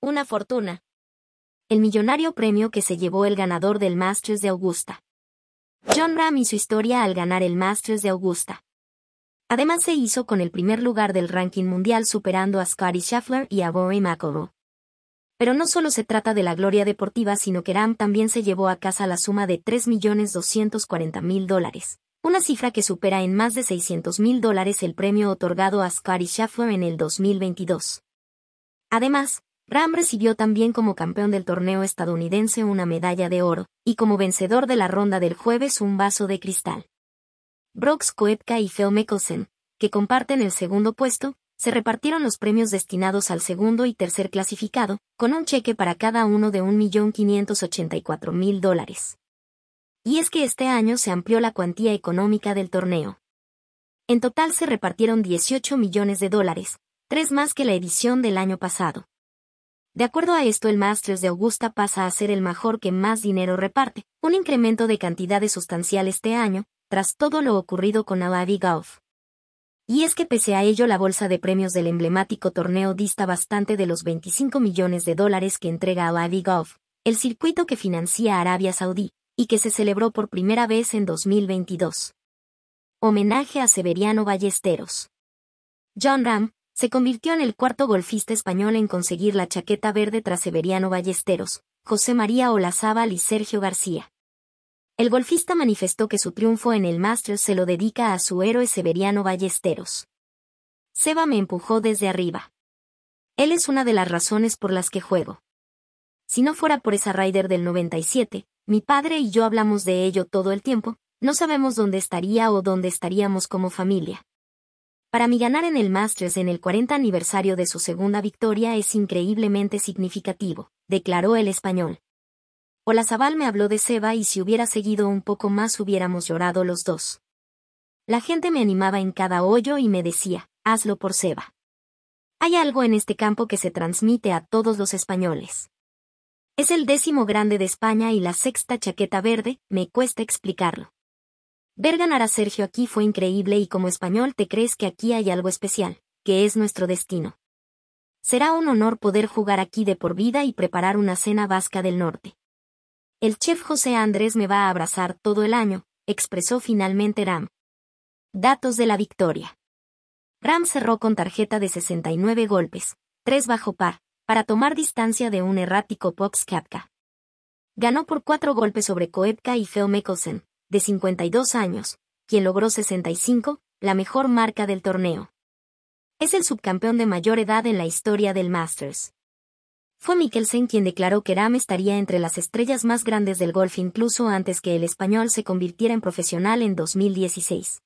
Una fortuna. El millonario premio que se llevó el ganador del Masters de Augusta. John Ram y su historia al ganar el Masters de Augusta. Además se hizo con el primer lugar del ranking mundial superando a Scotty Scheffler y a Rory McIlroy. Pero no solo se trata de la gloria deportiva, sino que Ram también se llevó a casa la suma de 3.240.000 dólares, una cifra que supera en más de 600.000 dólares el premio otorgado a Scotty Scheffler en el 2022. Además, Ram recibió también como campeón del torneo estadounidense una medalla de oro, y como vencedor de la ronda del jueves un vaso de cristal. Brooks Koepka y Phil Mickelson, que comparten el segundo puesto, se repartieron los premios destinados al segundo y tercer clasificado, con un cheque para cada uno de 1.584.000 dólares. Y es que este año se amplió la cuantía económica del torneo. En total se repartieron 18 millones de dólares, tres más que la edición del año pasado. De acuerdo a esto, el Masters de Augusta pasa a ser el mejor que más dinero reparte, un incremento de cantidades sustancial este año, tras todo lo ocurrido con Alavi Golf. Y es que pese a ello la bolsa de premios del emblemático torneo dista bastante de los 25 millones de dólares que entrega Alavi Golf, el circuito que financia Arabia Saudí, y que se celebró por primera vez en 2022. Homenaje a Severiano Ballesteros. John Ram, se convirtió en el cuarto golfista español en conseguir la chaqueta verde tras Severiano Ballesteros, José María Olazábal y Sergio García. El golfista manifestó que su triunfo en el Masters se lo dedica a su héroe Severiano Ballesteros. Seba me empujó desde arriba. Él es una de las razones por las que juego. Si no fuera por esa Ryder del 97, mi padre y yo hablamos de ello todo el tiempo, no sabemos dónde estaría o dónde estaríamos como familia. Para mí ganar en el Masters en el 40 aniversario de su segunda victoria es increíblemente significativo, declaró el español. Olazabal me habló de Seba y si hubiera seguido un poco más hubiéramos llorado los dos. La gente me animaba en cada hoyo y me decía, hazlo por Seba. Hay algo en este campo que se transmite a todos los españoles. Es el décimo grande de España y la sexta chaqueta verde, me cuesta explicarlo. Ver ganar a Sergio aquí fue increíble y como español te crees que aquí hay algo especial, que es nuestro destino. Será un honor poder jugar aquí de por vida y preparar una cena vasca del norte. El chef José Andrés me va a abrazar todo el año, expresó finalmente Ram. Datos de la victoria. Ram cerró con tarjeta de 69 golpes, 3 bajo par, para tomar distancia de un errático Pops Kapka. Ganó por 4 golpes sobre Koepka y Feo Mickelson de 52 años, quien logró 65, la mejor marca del torneo. Es el subcampeón de mayor edad en la historia del Masters. Fue Mikkelsen quien declaró que Ram estaría entre las estrellas más grandes del golf incluso antes que el español se convirtiera en profesional en 2016.